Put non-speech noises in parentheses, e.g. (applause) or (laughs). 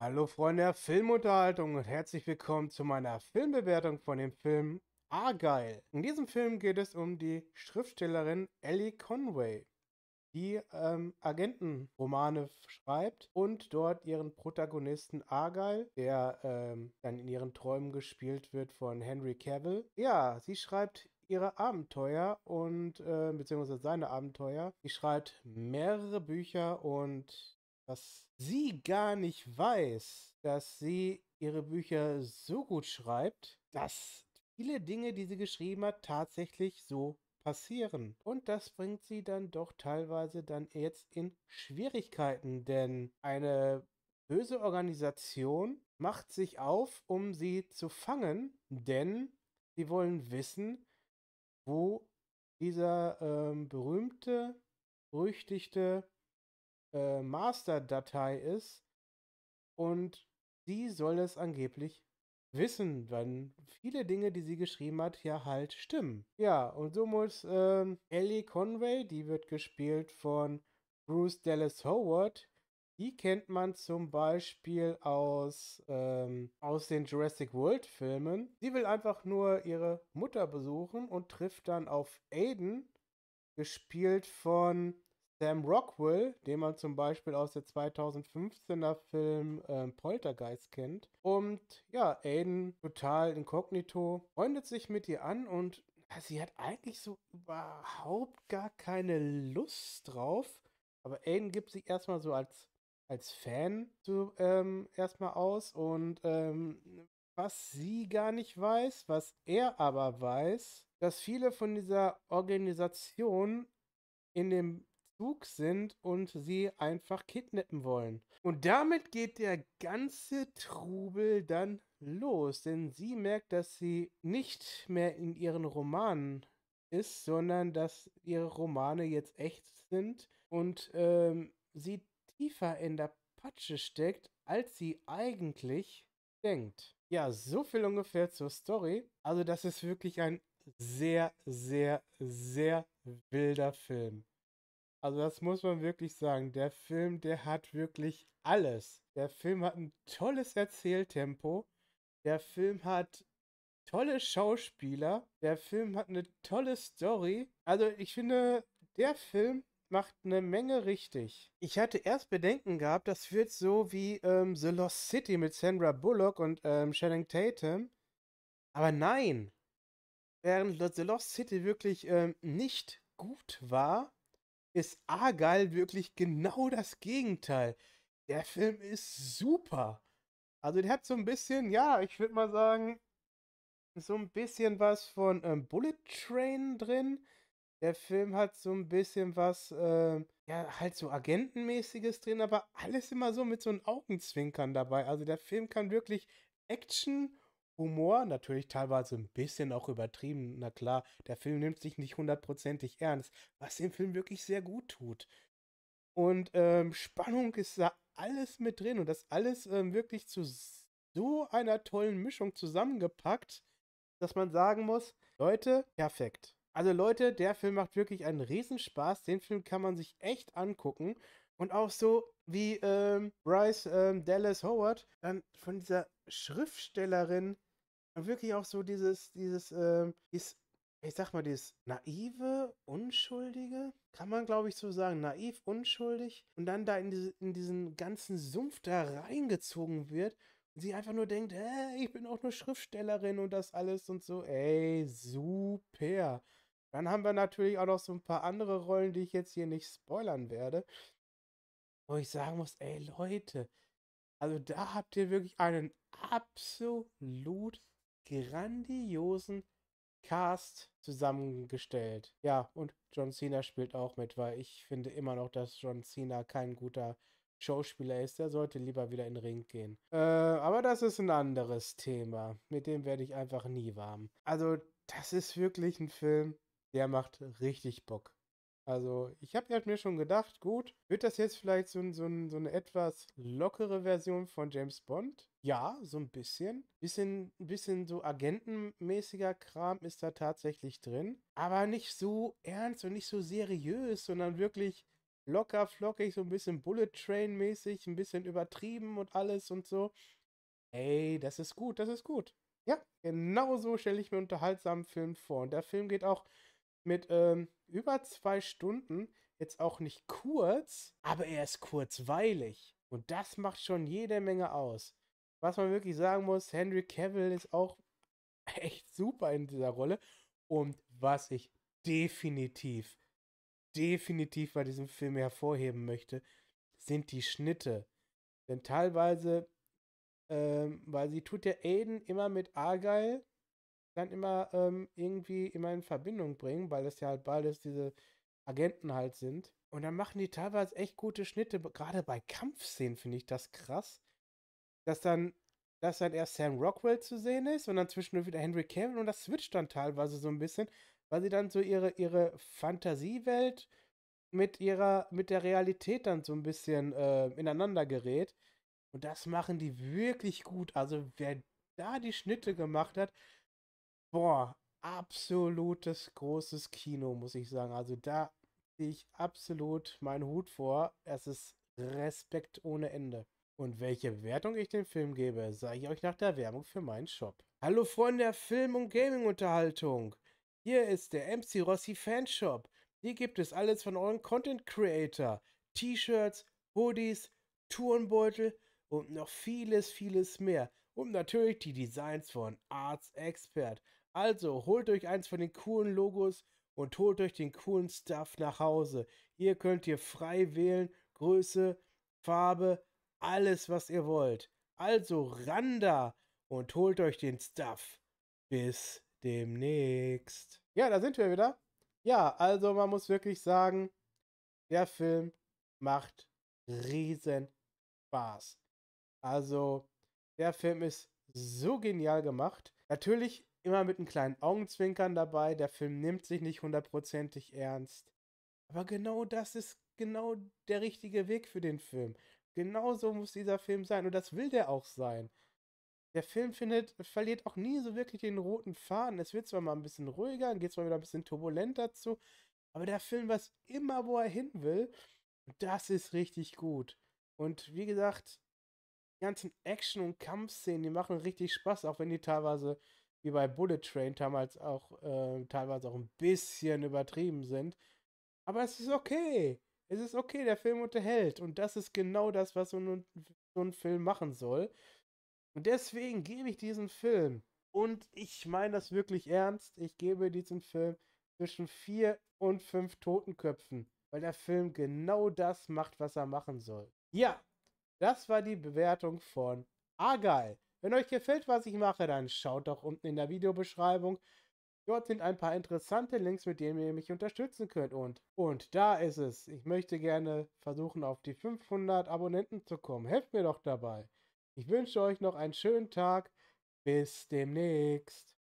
Hallo Freunde der Filmunterhaltung und herzlich willkommen zu meiner Filmbewertung von dem Film Argyle. In diesem Film geht es um die Schriftstellerin Ellie Conway, die ähm, Agentenromane schreibt und dort ihren Protagonisten Argyle, der ähm, dann in ihren Träumen gespielt wird von Henry Cavill. Ja, sie schreibt ihre Abenteuer und äh, beziehungsweise seine Abenteuer. Sie schreibt mehrere Bücher und dass sie gar nicht weiß, dass sie ihre Bücher so gut schreibt, dass viele Dinge, die sie geschrieben hat, tatsächlich so passieren. Und das bringt sie dann doch teilweise dann jetzt in Schwierigkeiten, denn eine böse Organisation macht sich auf, um sie zu fangen, denn sie wollen wissen, wo dieser ähm, berühmte, berüchtigte äh, Master-Datei ist und sie soll es angeblich wissen, wenn viele Dinge, die sie geschrieben hat, ja halt stimmen. Ja, und so muss ähm, Ellie Conway, die wird gespielt von Bruce Dallas Howard, die kennt man zum Beispiel aus, ähm, aus den Jurassic World Filmen. Sie will einfach nur ihre Mutter besuchen und trifft dann auf Aiden, gespielt von Sam Rockwell, den man zum Beispiel aus der 2015er Film äh, Poltergeist kennt. Und ja, Aiden, total inkognito, freundet sich mit ihr an und sie hat eigentlich so überhaupt gar keine Lust drauf. Aber Aiden gibt sich erstmal so als als Fan zu, ähm, erstmal aus und ähm, was sie gar nicht weiß, was er aber weiß, dass viele von dieser Organisation in dem Zug sind und sie einfach kidnappen wollen. Und damit geht der ganze Trubel dann los, denn sie merkt, dass sie nicht mehr in ihren Romanen ist, sondern dass ihre Romane jetzt echt sind und ähm, sie tiefer in der Patsche steckt, als sie eigentlich denkt. Ja, so viel ungefähr zur Story. Also das ist wirklich ein sehr, sehr, sehr wilder Film. Also das muss man wirklich sagen. Der Film, der hat wirklich alles. Der Film hat ein tolles Erzähltempo. Der Film hat tolle Schauspieler. Der Film hat eine tolle Story. Also ich finde, der Film macht eine Menge richtig. Ich hatte erst Bedenken gehabt, das wird so wie ähm, The Lost City mit Sandra Bullock und ähm, Channing Tatum. Aber nein. Während The Lost City wirklich ähm, nicht gut war, ist Argyle wirklich genau das Gegenteil. Der Film ist super. Also der hat so ein bisschen, ja, ich würde mal sagen, so ein bisschen was von ähm, Bullet Train drin der Film hat so ein bisschen was, äh, ja, halt so Agentenmäßiges drin, aber alles immer so mit so einem Augenzwinkern dabei. Also der Film kann wirklich Action, Humor, natürlich teilweise ein bisschen auch übertrieben, na klar, der Film nimmt sich nicht hundertprozentig ernst, was dem Film wirklich sehr gut tut. Und ähm, Spannung ist da alles mit drin und das alles ähm, wirklich zu so einer tollen Mischung zusammengepackt, dass man sagen muss, Leute, perfekt. Also Leute, der Film macht wirklich einen Riesenspaß. Den Film kann man sich echt angucken. Und auch so wie ähm, Bryce ähm, Dallas Howard dann von dieser Schriftstellerin wirklich auch so dieses, dieses, ähm, dieses, ich sag mal, dieses naive, unschuldige, kann man glaube ich so sagen, naiv, unschuldig und dann da in, diese, in diesen ganzen Sumpf da reingezogen wird sie einfach nur denkt, äh, ich bin auch nur Schriftstellerin und das alles und so. Ey, super. Dann haben wir natürlich auch noch so ein paar andere Rollen, die ich jetzt hier nicht spoilern werde. Wo ich sagen muss, ey Leute, also da habt ihr wirklich einen absolut grandiosen Cast zusammengestellt. Ja, und John Cena spielt auch mit, weil ich finde immer noch, dass John Cena kein guter Schauspieler ist. Der sollte lieber wieder in den Ring gehen. Äh, aber das ist ein anderes Thema. Mit dem werde ich einfach nie warm. Also, das ist wirklich ein Film der macht richtig Bock. Also, ich habe halt mir schon gedacht, gut, wird das jetzt vielleicht so, so, so, eine etwas lockere Version von James Bond? Ja, so ein bisschen. bisschen. Ein bisschen so agentenmäßiger Kram ist da tatsächlich drin. Aber nicht so ernst und nicht so seriös, sondern wirklich locker, flockig, so ein bisschen Bullet Train-mäßig, ein bisschen übertrieben und alles und so. Ey, das ist gut, das ist gut. Ja, genau so stelle ich mir unterhaltsamen Film vor. Und der Film geht auch mit ähm, über zwei Stunden. Jetzt auch nicht kurz, aber er ist kurzweilig. Und das macht schon jede Menge aus. Was man wirklich sagen muss, Henry Cavill ist auch (laughs) echt super in dieser Rolle. Und was ich definitiv, definitiv bei diesem Film hervorheben möchte, sind die Schnitte. Denn teilweise, ähm, weil sie tut ja Aiden immer mit Argyle dann immer ähm, irgendwie immer in Verbindung bringen, weil es ja halt beides diese Agenten halt sind. Und dann machen die teilweise echt gute Schnitte. Gerade bei Kampfszenen finde ich das krass, dass dann, dass dann erst Sam Rockwell zu sehen ist und dann zwischendurch wieder Henry Cavill und das switcht dann teilweise so ein bisschen, weil sie dann so ihre, ihre Fantasiewelt mit ihrer, mit der Realität dann so ein bisschen äh, ineinander gerät. Und das machen die wirklich gut. Also wer da die Schnitte gemacht hat, boah, absolutes großes Kino, muss ich sagen. Also da sehe ich absolut meinen Hut vor. Es ist Respekt ohne Ende. Und welche Bewertung ich dem Film gebe, sage ich euch nach der Werbung für meinen Shop. Hallo Freunde der Film- und Gaming-Unterhaltung. Hier ist der MC Rossi Fanshop. Hier gibt es alles von euren Content Creator. T-Shirts, Hoodies, Turnbeutel und noch vieles, vieles mehr. Und natürlich die Designs von Arts Expert. Also holt euch eins von den coolen Logos und holt euch den coolen Stuff nach Hause. Hier könnt ihr frei wählen, Größe, Farbe, alles was ihr wollt. Also randa und holt euch den Stuff. Bis demnächst. Ja, da sind wir wieder. Ja, also man muss wirklich sagen, der Film macht riesen Spaß. Also der Film ist so genial gemacht. Natürlich immer mit einem kleinen Augenzwinkern dabei. Der Film nimmt sich nicht hundertprozentig ernst. Aber genau das ist genau der richtige Weg für den Film. Genau so muss dieser Film sein und das will der auch sein. Der Film findet, verliert auch nie so wirklich den roten Faden. Es wird zwar mal ein bisschen ruhiger, dann geht es mal wieder ein bisschen turbulent dazu. aber der Film weiß immer, wo er hin will. Das ist richtig gut. Und wie gesagt, die ganzen Action- und Kampfszenen, die machen richtig Spaß, auch wenn die teilweise wie bei Bullet Train damals auch äh, teilweise auch ein bisschen übertrieben sind. Aber es ist okay. Es ist okay, der Film unterhält. Und das ist genau das, was so ein, so ein Film machen soll. Und deswegen gebe ich diesen Film, und ich meine das wirklich ernst, ich gebe diesen Film zwischen vier und fünf Totenköpfen, weil der Film genau das macht, was er machen soll. Ja, das war die Bewertung von Argyle. Wenn euch gefällt, was ich mache, dann schaut doch unten in der Videobeschreibung. Dort sind ein paar interessante Links, mit denen ihr mich unterstützen könnt. Und, und da ist es. Ich möchte gerne versuchen, auf die 500 Abonnenten zu kommen. Helft mir doch dabei. Ich wünsche euch noch einen schönen Tag. Bis demnächst.